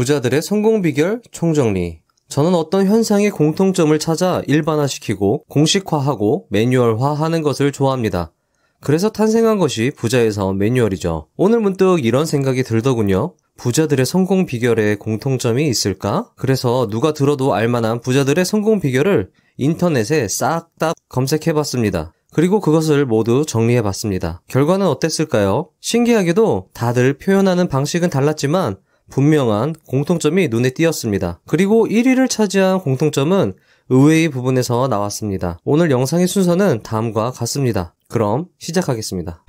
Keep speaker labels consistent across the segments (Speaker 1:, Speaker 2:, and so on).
Speaker 1: 부자들의 성공 비결 총정리. 저는 어떤 현상의 공통점을 찾아 일반화시키고 공식화하고 매뉴얼화하는 것을 좋아합니다. 그래서 탄생한 것이 부자에서 매뉴얼이죠. 오늘 문득 이런 생각이 들더군요. 부자들의 성공 비결에 공통점이 있을까? 그래서 누가 들어도 알만한 부자들의 성공 비결을 인터넷에 싹 다 검색해봤습니다. 그리고 그것을 모두 정리해봤습니다. 결과는 어땠을까요? 신기하게도 다들 표현하는 방식은 달랐지만 분명한 공통점이 눈에 띄었습니다. 그리고 1위를 차지한 공통점은 의외의 부분에서 나왔습니다. 오늘 영상의 순서는 다음과 같습니다. 그럼 시작하겠습니다.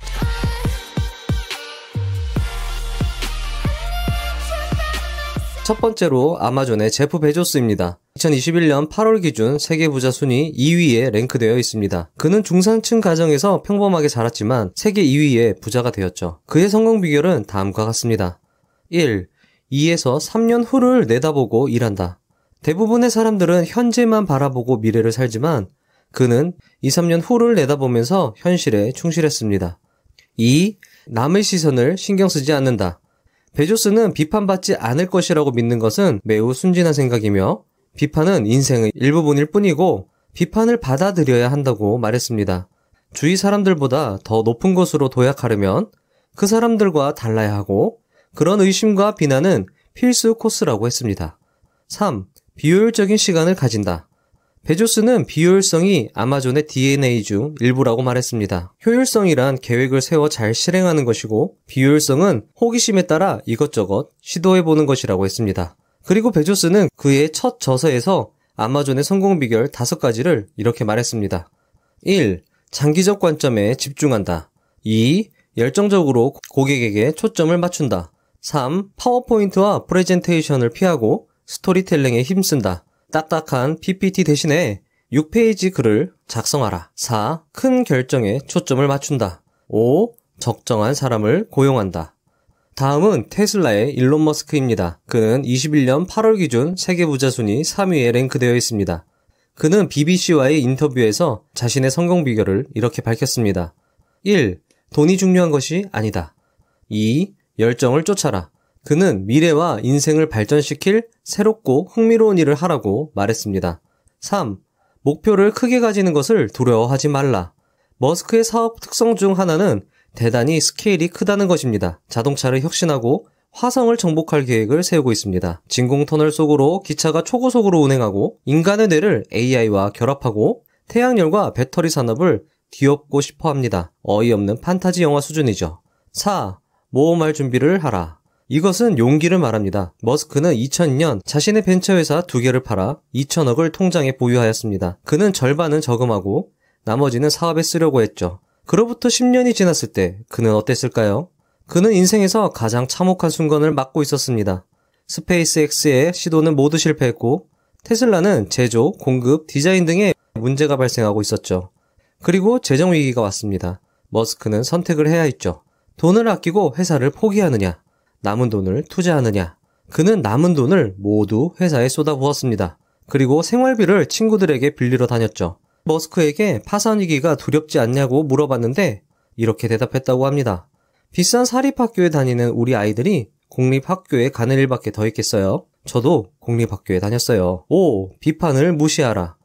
Speaker 1: 첫 번째로 아마존의 제프 베조스입니다. 2021년 8월 기준 세계 부자 순위 2위에 랭크되어 있습니다. 그는 중산층 가정에서 평범하게 자랐지만 세계 2위에 부자가 되었죠. 그의 성공 비결은 다음과 같습니다. 1. 2에서 3년 후를 내다보고 일한다. 대부분의 사람들은 현재만 바라보고 미래를 살지만 그는 2, 3년 후를 내다보면서 현실에 충실했습니다. 2. 남의 시선을 신경 쓰지 않는다. 베조스는 비판받지 않을 것이라고 믿는 것은 매우 순진한 생각이며 비판은 인생의 일부분일 뿐이고 비판을 받아들여야 한다고 말했습니다. 주위 사람들보다 더 높은 곳으로 도약하려면 그 사람들과 달라야 하고 그런 의심과 비난은 필수 코스라고 했습니다. 3. 비효율적인 시간을 가진다. 베조스는 비효율성이 아마존의 DNA 중 일부라고 말했습니다. 효율성이란 계획을 세워 잘 실행하는 것이고 비효율성은 호기심에 따라 이것저것 시도해보는 것이라고 했습니다. 그리고 베조스는 그의 첫 저서에서 아마존의 성공 비결 5가지를 이렇게 말했습니다. 1. 장기적 관점에 집중한다. 2. 열정적으로 고객에게 초점을 맞춘다. 3. 파워포인트와 프레젠테이션을 피하고 스토리텔링에 힘쓴다. 딱딱한 PPT 대신에 6페이지 글을 작성하라. 4. 큰 결정에 초점을 맞춘다. 5. 적정한 사람을 고용한다. 다음은 테슬라의 일론 머스크입니다. 그는 21년 8월 기준 세계 부자 순위 3위에 랭크되어 있습니다. 그는 BBC와의 인터뷰에서 자신의 성공 비결을 이렇게 밝혔습니다. 1. 돈이 중요한 것이 아니다. 2. 열정을 쫓아라. 그는 미래와 인생을 발전시킬 새롭고 흥미로운 일을 하라고 말했습니다. 3. 목표를 크게 가지는 것을 두려워하지 말라. 머스크의 사업 특성 중 하나는 대단히 스케일이 크다는 것입니다. 자동차를 혁신하고 화성을 정복할 계획을 세우고 있습니다. 진공 터널 속으로 기차가 초고속으로 운행하고 인간의 뇌를 AI와 결합하고 태양열과 배터리 산업을 뒤엎고 싶어 합니다. 어이없는 판타지 영화 수준이죠. 4. 모험할 준비를 하라. 이것은 용기를 말합니다. 머스크는 2002년 자신의 벤처회사 두 개를 팔아 2천억을 통장에 보유하였습니다. 그는 절반은 저금하고 나머지는 사업에 쓰려고 했죠. 그로부터 10년이 지났을 때 그는 어땠을까요? 그는 인생에서 가장 참혹한 순간을 맞고 있었습니다. 스페이스X의 시도는 모두 실패했고 테슬라는 제조, 공급, 디자인 등의 문제가 발생하고 있었죠. 그리고 재정 위기가 왔습니다. 머스크는 선택을 해야 했죠. 돈을 아끼고 회사를 포기하느냐, 남은 돈을 투자하느냐. 그는 남은 돈을 모두 회사에 쏟아부었습니다. 그리고 생활비를 친구들에게 빌리러 다녔죠. 머스크에게 파산 위기가 두렵지 않냐고 물어봤는데 이렇게 대답했다고 합니다. 비싼 사립학교에 다니는 우리 아이들이 공립학교에 가는 일밖에 더 있겠어요. 저도 공립학교에 다녔어요. 오, 비판을 무시하라.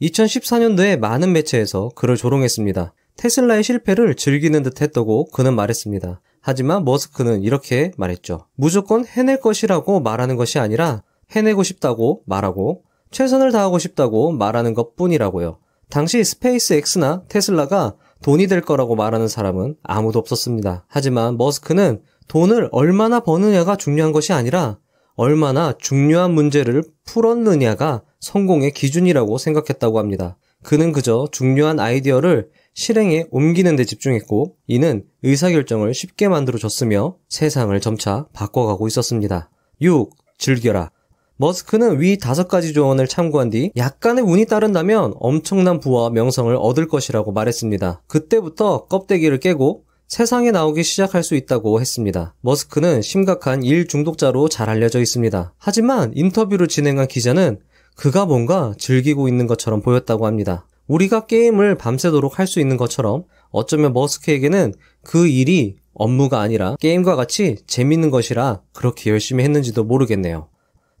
Speaker 1: 2014년도에 많은 매체에서 그를 조롱했습니다. 테슬라의 실패를 즐기는 듯 했다고 그는 말했습니다. 하지만 머스크는 이렇게 말했죠. 무조건 해낼 것이라고 말하는 것이 아니라 해내고 싶다고 말하고 최선을 다하고 싶다고 말하는 것 뿐이라고요. 당시 스페이스X나 테슬라가 돈이 될 거라고 말하는 사람은 아무도 없었습니다. 하지만 머스크는 돈을 얼마나 버느냐가 중요한 것이 아니라 얼마나 중요한 문제를 풀었느냐가 성공의 기준이라고 생각했다고 합니다. 그는 그저 중요한 아이디어를 실행에 옮기는 데 집중했고 이는 의사결정을 쉽게 만들어줬으며 세상을 점차 바꿔가고 있었습니다. 6. 즐겨라. 머스크는 위 다섯 가지 조언을 참고한 뒤 약간의 운이 따른다면 엄청난 부와 명성을 얻을 것이라고 말했습니다. 그때부터 껍데기를 깨고 세상에 나오기 시작할 수 있다고 했습니다. 머스크는 심각한 일 중독자로 잘 알려져 있습니다. 하지만 인터뷰를 진행한 기자는 그가 뭔가 즐기고 있는 것처럼 보였다고 합니다. 우리가 게임을 밤새도록 할 수 있는 것처럼 어쩌면 머스크에게는 그 일이 업무가 아니라 게임과 같이 재밌는 것이라 그렇게 열심히 했는지도 모르겠네요.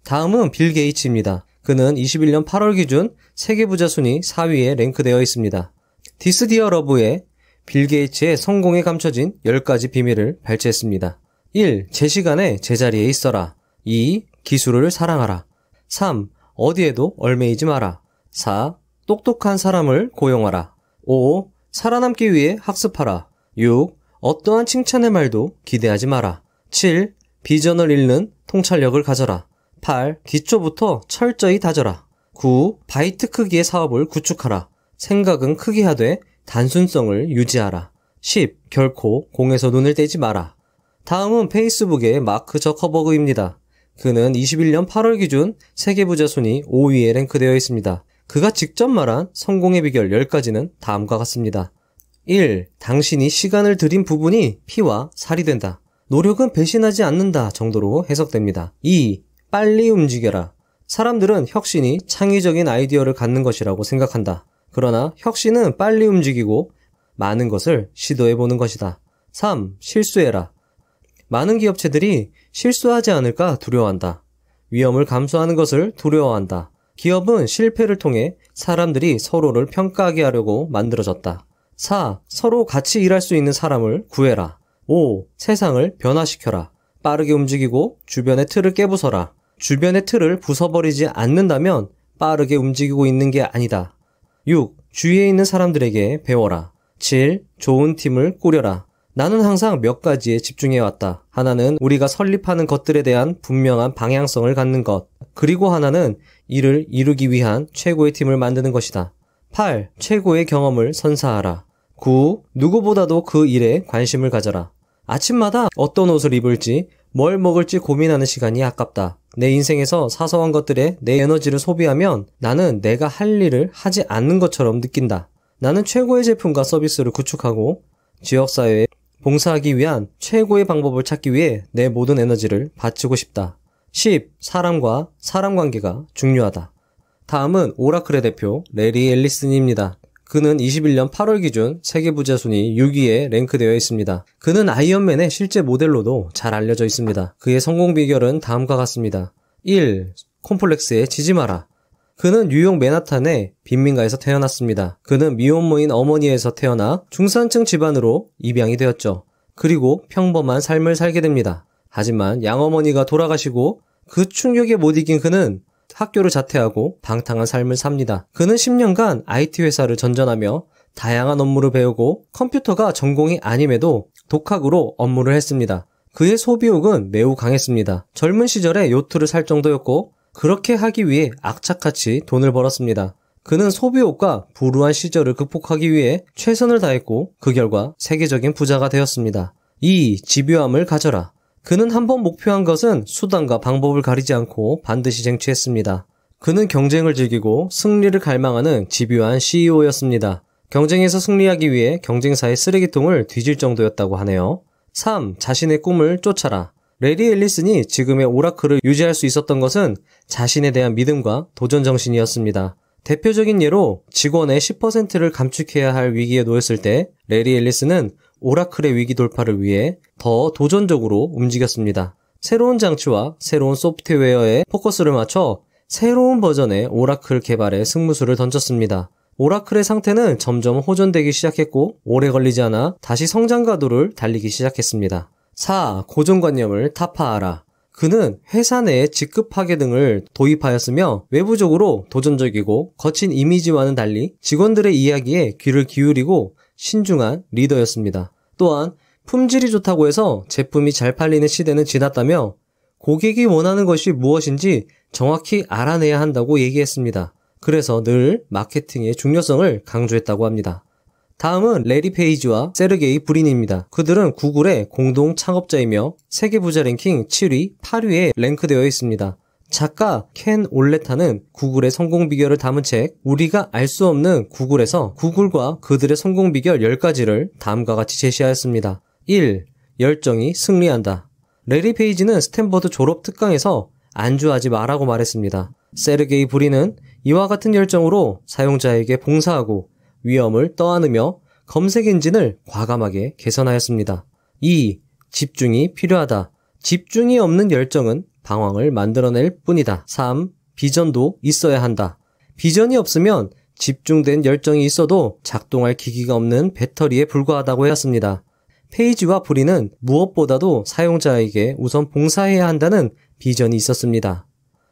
Speaker 1: 다음은 빌 게이츠입니다. 그는 21년 8월 기준 세계 부자 순위 4위에 랭크되어 있습니다. 디스 디어 러브에빌 게이츠의 성공에 감춰진 10가지 비밀을 발췌했습니다. 1. 제 시간에 제자리에 있어라. 2. 기술을 사랑하라. 3. 어디에도 얼매이지 마라. 4. 똑똑한 사람을 고용하라. 5. 살아남기 위해 학습하라. 6. 어떠한 칭찬의 말도 기대하지 마라. 7. 비전을 잃는 통찰력을 가져라. 8. 기초부터 철저히 다져라. 9. 바이트 크기의 사업을 구축하라. 생각은 크게 하되 단순성을 유지하라. 10. 결코 공에서 눈을 떼지 마라. 다음은 페이스북의 마크 저커버그입니다. 그는 21년 8월 기준 세계 부자 순위 5위에 랭크되어 있습니다. 그가 직접 말한 성공의 비결 10가지는 다음과 같습니다. 1. 당신이 시간을 들인 부분이 피와 살이 된다. 노력은 배신하지 않는다 정도로 해석됩니다. 2. 빨리 움직여라. 사람들은 혁신이 창의적인 아이디어를 갖는 것이라고 생각한다. 그러나 혁신은 빨리 움직이고 많은 것을 시도해보는 것이다. 3. 실수해라. 많은 기업체들이 실수하지 않을까 두려워한다. 위험을 감수하는 것을 두려워한다. 기업은 실패를 통해 사람들이 서로를 평가하게 하려고 만들어졌다. 4. 서로 같이 일할 수 있는 사람을 구해라. 5. 세상을 변화시켜라. 빠르게 움직이고 주변의 틀을 깨부숴라. 주변의 틀을 부숴버리지 않는다면 빠르게 움직이고 있는 게 아니다. 6. 주위에 있는 사람들에게 배워라. 7. 좋은 팀을 꾸려라. 나는 항상 몇 가지에 집중해왔다. 하나는 우리가 설립하는 것들에 대한 분명한 방향성을 갖는 것. 그리고 하나는 이를 이루기 위한 최고의 팀을 만드는 것이다. 8. 최고의 경험을 선사하라. 9. 누구보다도 그 일에 관심을 가져라. 아침마다 어떤 옷을 입을지, 뭘 먹을지 고민하는 시간이 아깝다. 내 인생에서 사소한 것들에 내 에너지를 소비하면 나는 내가 할 일을 하지 않는 것처럼 느낀다. 나는 최고의 제품과 서비스를 구축하고 지역사회에 봉사하기 위한 최고의 방법을 찾기 위해 내 모든 에너지를 바치고 싶다. 10. 사람과 사람 관계가 중요하다. 다음은 오라클의 대표 레리 앨리슨입니다. 그는 21년 8월 기준 세계 부자 순위 6위에 랭크되어 있습니다. 그는 아이언맨의 실제 모델로도 잘 알려져 있습니다. 그의 성공 비결은 다음과 같습니다. 1. 콤플렉스에 지지 마라. 그는 뉴욕 맨하탄의 빈민가에서 태어났습니다. 그는 미혼모인 어머니에서 태어나 중산층 집안으로 입양이 되었죠. 그리고 평범한 삶을 살게 됩니다. 하지만 양어머니가 돌아가시고 그 충격에 못 이긴 그는 학교를 자퇴하고 방탕한 삶을 삽니다. 그는 10년간 IT 회사를 전전하며 다양한 업무를 배우고 컴퓨터가 전공이 아님에도 독학으로 업무를 했습니다. 그의 소비욕은 매우 강했습니다. 젊은 시절에 요트를 살 정도였고 그렇게 하기 위해 악착같이 돈을 벌었습니다. 그는 소비욕과 불우한 시절을 극복하기 위해 최선을 다했고 그 결과 세계적인 부자가 되었습니다. 이 집요함을 가져라. 그는 한번 목표한 것은 수단과 방법을 가리지 않고 반드시 쟁취했습니다. 그는 경쟁을 즐기고 승리를 갈망하는 집요한 CEO였습니다. 경쟁에서 승리하기 위해 경쟁사의 쓰레기통을 뒤질 정도였다고 하네요. 3. 자신의 꿈을 쫓아라. 레디 앨리슨이 지금의 오라클을 유지할 수 있었던 것은 자신에 대한 믿음과 도전 정신이었습니다. 대표적인 예로 직원의 10%를 감축해야 할 위기에 놓였을 때레디앨리슨은 오라클의 위기 돌파를 위해 더 도전적으로 움직였습니다. 새로운 장치와 새로운 소프트웨어에 포커스를 맞춰 새로운 버전의 오라클 개발에 승무수를 던졌습니다. 오라클의 상태는 점점 호전되기 시작했고 오래 걸리지 않아 다시 성장 가도를 달리기 시작했습니다. 4. 고정관념을 타파하라. 그는 회사 내에 직급파괴 등을 도입하였으며 외부적으로 도전적이고 거친 이미지와는 달리 직원들의 이야기에 귀를 기울이고 신중한 리더였습니다. 또한 품질이 좋다고 해서 제품이 잘 팔리는 시대는 지났다며 고객이 원하는 것이 무엇인지 정확히 알아내야 한다고 얘기했습니다. 그래서 늘 마케팅의 중요성을 강조했다고 합니다. 다음은 레리 페이지와 세르게이 브린입니다. 그들은 구글의 공동 창업자이며 세계 부자 랭킹 7위, 8위에 랭크되어 있습니다. 작가 켄 올레타는 구글의 성공 비결을 담은 책 우리가 알 수 없는 구글에서 구글과 그들의 성공 비결 10가지를 다음과 같이 제시하였습니다. 1. 열정이 승리한다. 레리 페이지는 스탠버드 졸업 특강에서 안주하지 마라고 말했습니다. 세르게이 브리는 이와 같은 열정으로 사용자에게 봉사하고 위험을 떠안으며 검색 엔진을 과감하게 개선하였습니다. 2. 집중이 필요하다. 집중이 없는 열정은 방황을 만들어낼 뿐이다. 3. 비전도 있어야 한다. 비전이 없으면 집중된 열정이 있어도 작동할 기기가 없는 배터리에 불과하다고 했습니다. 페이지와 브리는 무엇보다도 사용자에게 우선 봉사해야 한다는 비전이 있었습니다.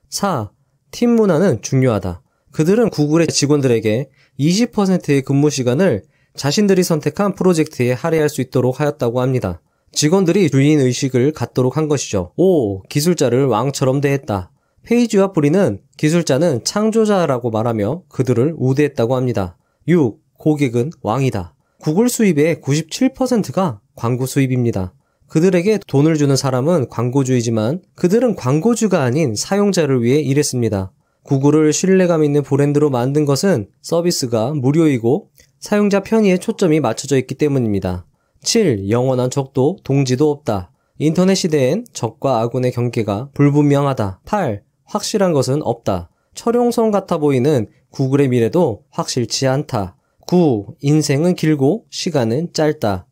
Speaker 1: 4. 팀 문화는 중요하다. 그들은 구글의 직원들에게 20%의 근무 시간을 자신들이 선택한 프로젝트에 할애할 수 있도록 하였다고 합니다. 직원들이 주인 의식을 갖도록 한 것이죠. 오, 기술자를 왕처럼 대했다. 페이지와 브리는 기술자는 창조자라고 말하며 그들을 우대했다고 합니다. 6. 고객은 왕이다. 구글 수입의 97%가 광고 수입입니다. 그들에게 돈을 주는 사람은 광고주이지만 그들은 광고주가 아닌 사용자를 위해 일했습니다. 구글을 신뢰감 있는 브랜드로 만든 것은 서비스가 무료이고 사용자 편의에 초점이 맞춰져 있기 때문입니다. 7. 영원한 적도 동지도 없다. 인터넷 시대엔 적과 아군의 경계가 불분명하다. 8. 확실한 것은 없다. 철용성 같아 보이는 구글의 미래도 확실치 않다. 9. 인생은 길고 시간은 짧다.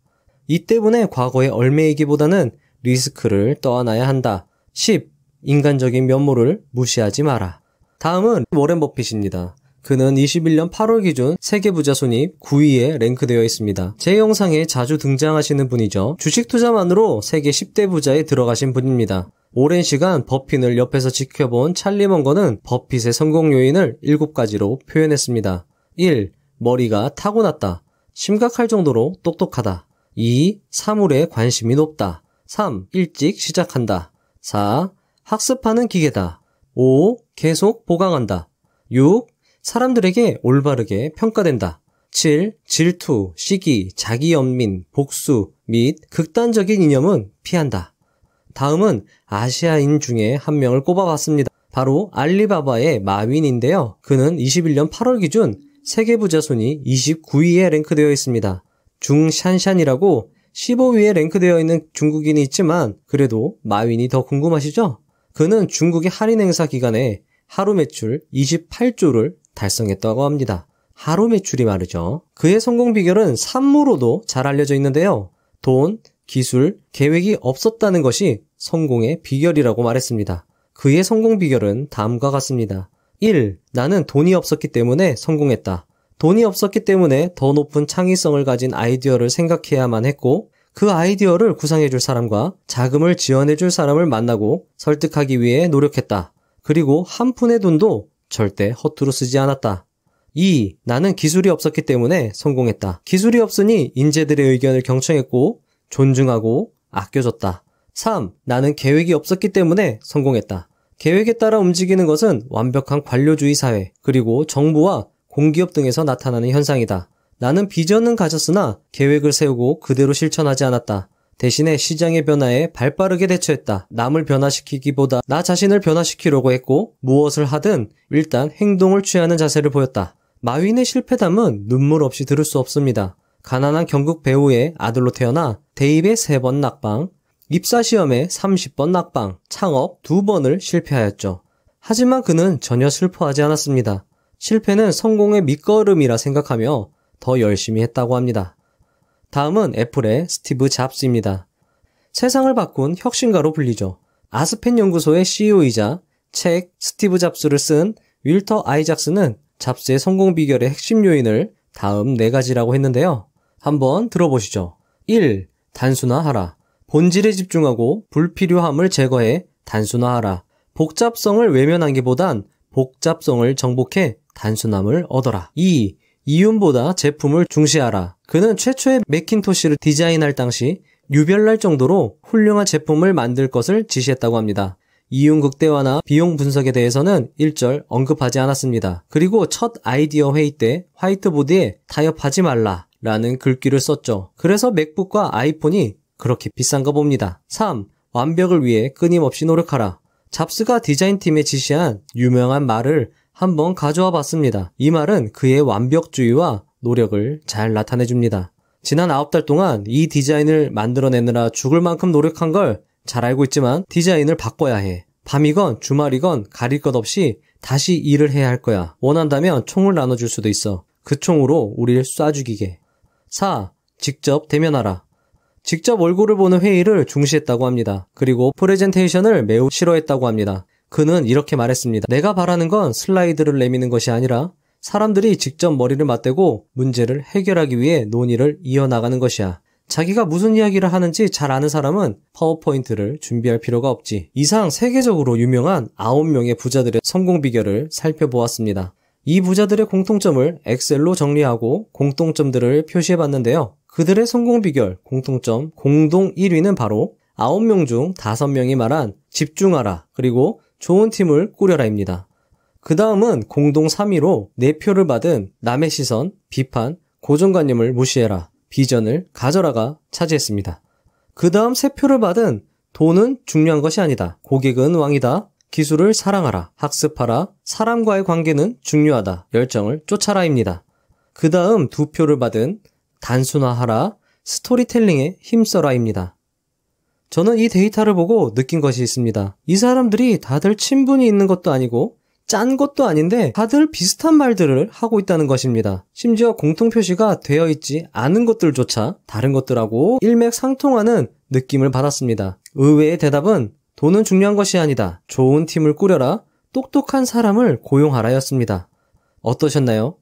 Speaker 1: 이 때문에 과거의 얼매이기보다는 리스크를 떠안아야 한다. 10. 인간적인 면모를 무시하지 마라. 다음은 워렌 버핏입니다. 그는 21년 8월 기준 세계 부자 순위 9위에 랭크되어 있습니다. 제 영상에 자주 등장하시는 분이죠. 주식 투자만으로 세계 10대 부자에 들어가신 분입니다. 오랜 시간 버핏을 옆에서 지켜본 찰리 먼거는 버핏의 성공 요인을 7가지로 표현했습니다. 1. 머리가 타고났다. 심각할 정도로 똑똑하다. 2. 사물에 관심이 높다. 3. 일찍 시작한다. 4. 학습하는 기계다. 5. 계속 보강한다. 6. 사람들에게 올바르게 평가된다. 7. 질투, 시기, 자기연민, 복수 및 극단적인 이념은 피한다. 다음은 아시아인 중에 한 명을 꼽아봤습니다. 바로 알리바바의 마윈인데요. 그는 21년 8월 기준 세계 부자순이 29위에 랭크되어 있습니다. 중샨샨이라고 15위에 랭크되어 있는 중국인이 있지만 그래도 마윈이 더 궁금하시죠? 그는 중국의 할인 행사 기간에 하루 매출 28조를 달성했다고 합니다. 하루 매출이 말이죠. 그의 성공 비결은 산모로도 잘 알려져 있는데요. 돈, 기술, 계획이 없었다는 것이 성공의 비결이라고 말했습니다. 그의 성공 비결은 다음과 같습니다. 1. 나는 돈이 없었기 때문에 성공했다. 돈이 없었기 때문에 더 높은 창의성을 가진 아이디어를 생각해야만 했고, 그 아이디어를 구상해 줄 사람과 자금을 지원해 줄 사람을 만나고 설득하기 위해 노력했다. 그리고 한 푼의 돈도 절대 허투루 쓰지 않았다. 2. 나는 기술이 없었기 때문에 성공했다. 기술이 없으니 인재들의 의견을 경청했고 존중하고 아껴줬다. 3. 나는 계획이 없었기 때문에 성공했다. 계획에 따라 움직이는 것은 완벽한 관료주의 사회, 그리고 정부와 공기업 등에서 나타나는 현상이다. 나는 비전은 가졌으나 계획을 세우고 그대로 실천하지 않았다. 대신에 시장의 변화에 발빠르게 대처했다. 남을 변화시키기보다 나 자신을 변화시키려고 했고 무엇을 하든 일단 행동을 취하는 자세를 보였다. 마윈의 실패담은 눈물 없이 들을 수 없습니다. 가난한 경극 배우의 아들로 태어나 대입의 3번 낙방, 입사시험에 30번 낙방, 창업 2번을 실패하였죠. 하지만 그는 전혀 슬퍼하지 않았습니다. 실패는 성공의 밑거름이라 생각하며 더 열심히 했다고 합니다. 다음은 애플의 스티브 잡스입니다. 세상을 바꾼 혁신가로 불리죠. 아스펜 연구소의 CEO이자 책 스티브 잡스를 쓴 윌터 아이작스는 잡스의 성공 비결의 핵심 요인을 다음 네 가지라고 했는데요. 한번 들어보시죠. 1. 단순화하라. 본질에 집중하고 불필요함을 제거해 단순화하라. 복잡성을 외면하기보단 복잡성을 정복해 단순함을 얻어라. 2. 이윤보다 제품을 중시하라. 그는 최초의 맥킨토시를 디자인할 당시 유별날 정도로 훌륭한 제품을 만들 것을 지시했다고 합니다. 이윤 극대화나 비용 분석에 대해서는 일절 언급하지 않았습니다. 그리고 첫 아이디어 회의 때 화이트보드에 타협하지 말라 라는 글귀를 썼죠. 그래서 맥북과 아이폰이 그렇게 비싼가 봅니다. 3. 완벽을 위해 끊임없이 노력하라. 잡스가 디자인팀에 지시한 유명한 말을 한번 가져와 봤습니다. 이 말은 그의 완벽주의와 노력을 잘 나타내줍니다. 지난 9달 동안 이 디자인을 만들어내느라 죽을 만큼 노력한 걸 잘 알고 있지만 디자인을 바꿔야 해. 밤이건 주말이건 가릴 것 없이 다시 일을 해야 할 거야. 원한다면 총을 나눠줄 수도 있어. 그 총으로 우리를 쏴 죽이게. 4. 직접 대면하라. 직접 얼굴을 보는 회의를 중시했다고 합니다. 그리고 프레젠테이션을 매우 싫어했다고 합니다. 그는 이렇게 말했습니다. 내가 바라는 건 슬라이드를 내미는 것이 아니라 사람들이 직접 머리를 맞대고 문제를 해결하기 위해 논의를 이어나가는 것이야. 자기가 무슨 이야기를 하는지 잘 아는 사람은 파워포인트를 준비할 필요가 없지. 이상 세계적으로 유명한 9명의 부자들의 성공 비결을 살펴보았습니다. 이 부자들의 공통점을 엑셀로 정리하고 공통점들을 표시해봤는데요. 그들의 성공 비결, 공통점, 공동 1위는 바로 9명 중 5명이 말한 집중하라, 그리고 좋은 팀을 꾸려라입니다. 그 다음은 공동 3위로 4표를 받은 남의 시선, 비판, 고정관념을 무시해라, 비전을 가져라가 차지했습니다. 그 다음 3표를 받은 돈은 중요한 것이 아니다. 고객은 왕이다. 기술을 사랑하라. 학습하라. 사람과의 관계는 중요하다. 열정을 쫓아라입니다. 그 다음 두 표를 받은 단순화하라. 스토리텔링에 힘써라입니다. 저는 이 데이터를 보고 느낀 것이 있습니다. 이 사람들이 다들 친분이 있는 것도 아니고 짠 것도 아닌데 다들 비슷한 말들을 하고 있다는 것입니다. 심지어 공통 표시가 되어 있지 않은 것들조차 다른 것들하고 일맥상통하는 느낌을 받았습니다. 의외의 대답은 돈은 중요한 것이 아니다. 좋은 팀을 꾸려라. 똑똑한 사람을 고용하라였습니다. 어떠셨나요?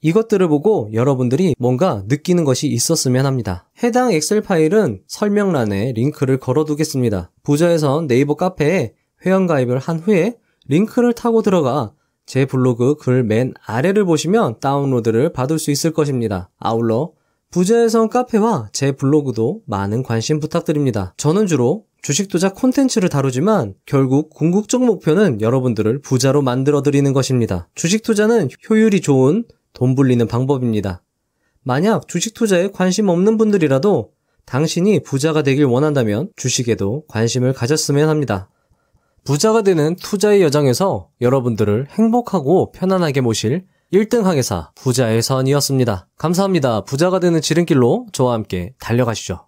Speaker 1: 이것들을 보고 여러분들이 뭔가 느끼는 것이 있었으면 합니다. 해당 엑셀 파일은 설명란에 링크를 걸어두겠습니다. 부저에선 네이버 카페에 회원가입을 한 후에 링크를 타고 들어가 제 블로그 글 맨 아래를 보시면 다운로드를 받을 수 있을 것입니다. 아울러 부자에선 카페와 제 블로그도 많은 관심 부탁드립니다. 저는 주로 주식투자 콘텐츠를 다루지만 결국 궁극적 목표는 여러분들을 부자로 만들어드리는 것입니다. 주식투자는 효율이 좋은 돈 불리는 방법입니다. 만약 주식 투자에 관심 없는 분들이라도 당신이 부자가 되길 원한다면 주식에도 관심을 가졌으면 합니다. 부자가 되는 투자의 여정에서 여러분들을 행복하고 편안하게 모실 1등 항해사 부자의 선이었습니다. 감사합니다. 부자가 되는 지름길로 저와 함께 달려가시죠.